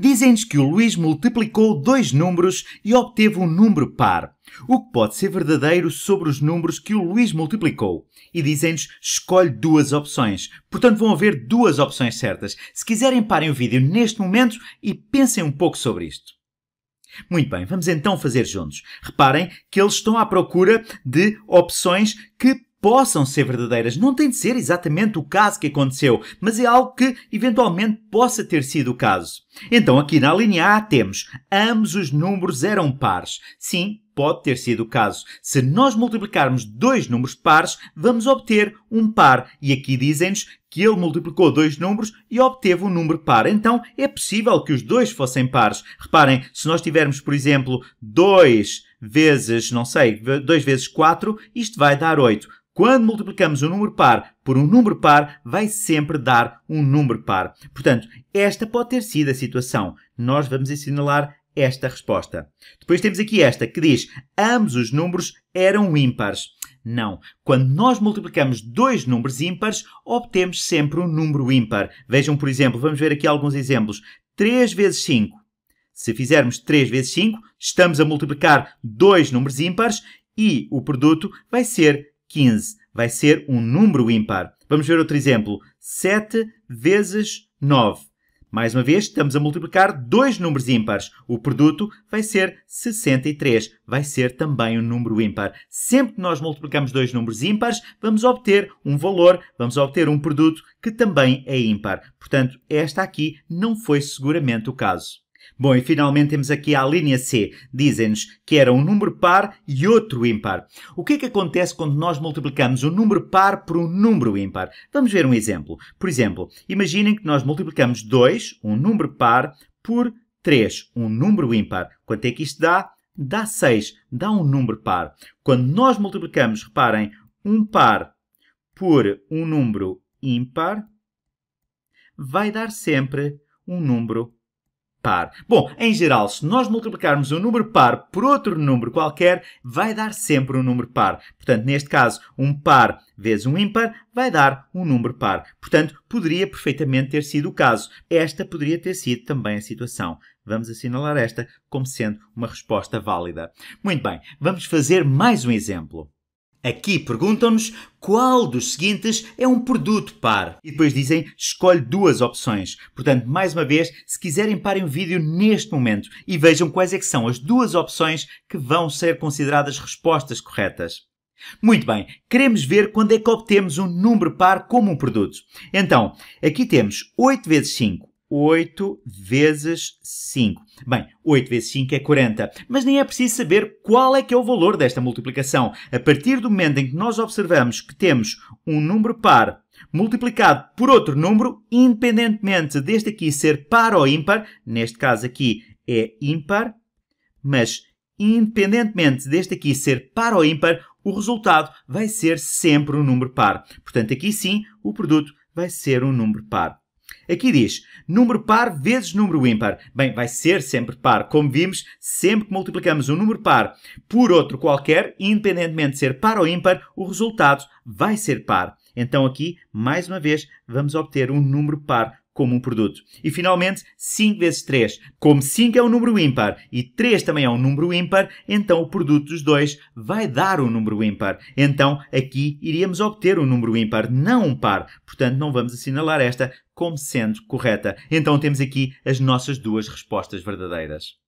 Dizem-nos que o Luís multiplicou dois números e obteve um número par, o que pode ser verdadeiro sobre os números que o Luís multiplicou. E dizem-nos escolhe duas opções. Portanto, vão haver duas opções certas. Se quiserem, parem o vídeo neste momento e pensem um pouco sobre isto. Muito bem, vamos então fazer juntos. Reparem que eles estão à procura de opções que possam ser verdadeiras. Não tem de ser exatamente o caso que aconteceu, mas é algo que eventualmente possa ter sido o caso. Então aqui na linha A temos ambos os números eram pares. Sim, pode ter sido o caso. Se nós multiplicarmos dois números pares, vamos obter um par. E aqui dizem-nos que ele multiplicou dois números e obteve um número par. Então é possível que os dois fossem pares. Reparem, se nós tivermos, por exemplo, 2 vezes, não sei, 2 vezes 4, isto vai dar 8. Quando multiplicamos um número par por um número par, vai sempre dar um número par. Portanto, esta pode ter sido a situação. Nós vamos assinalar esta resposta. Depois temos aqui esta, que diz ambos os números eram ímpares. Não. Quando nós multiplicamos dois números ímpares, obtemos sempre um número ímpar. Vejam, por exemplo, vamos ver aqui alguns exemplos. 3 vezes 5. Se fizermos 3 vezes 5, estamos a multiplicar dois números ímpares e o produto vai ser 15. Vai ser um número ímpar. Vamos ver outro exemplo. 7 vezes 9. Mais uma vez, estamos a multiplicar dois números ímpares. O produto vai ser 63. Vai ser também um número ímpar. Sempre que nós multiplicamos dois números ímpares, vamos obter um valor, vamos obter um produto que também é ímpar. Portanto, esta aqui não foi seguramente o caso. Bom, e finalmente temos aqui a linha C. Dizem-nos que era um número par e outro ímpar. O que é que acontece quando nós multiplicamos um número par por um número ímpar? Vamos ver um exemplo. Por exemplo, imaginem que nós multiplicamos 2, um número par, por 3, um número ímpar. Quanto é que isto dá? Dá 6, dá um número par. Quando nós multiplicamos, reparem, um par por um número ímpar, vai dar sempre um número par. Bom, em geral, se nós multiplicarmos um número par por outro número qualquer, vai dar sempre um número par. Portanto, neste caso, um par vezes um ímpar vai dar um número par. Portanto, poderia perfeitamente ter sido o caso. Esta poderia ter sido também a situação. Vamos assinalar esta como sendo uma resposta válida. Muito bem, vamos fazer mais um exemplo. Aqui perguntam-nos qual dos seguintes é um produto par. E depois dizem escolhe duas opções. Portanto, mais uma vez, se quiserem parem o vídeo neste momento e vejam quais é são as duas opções que vão ser consideradas respostas corretas. Muito bem, queremos ver quando é que obtemos um número par como um produto. Então, aqui temos 8 vezes 5 8 vezes 5. Bem, 8 vezes 5 é 40, mas nem é preciso saber qual é que é o valor desta multiplicação. A partir do momento em que nós observamos que temos um número par multiplicado por outro número, independentemente deste aqui ser par ou ímpar, neste caso aqui é ímpar, mas independentemente deste aqui ser par ou ímpar, o resultado vai ser sempre um número par. Portanto, aqui sim, o produto vai ser um número par. Aqui diz número par vezes número ímpar. Bem, vai ser sempre par. Como vimos, sempre que multiplicamos um número par por outro qualquer, independentemente de ser par ou ímpar, o resultado vai ser par. Então aqui, mais uma vez, vamos obter um número par como um produto. E finalmente, 5 vezes 3. Como 5 é um número ímpar e 3 também é um número ímpar, então o produto dos dois vai dar um número ímpar. Então aqui iríamos obter um número ímpar, não um par. Portanto, não vamos assinalar esta como sendo correta. Então temos aqui as nossas duas respostas verdadeiras.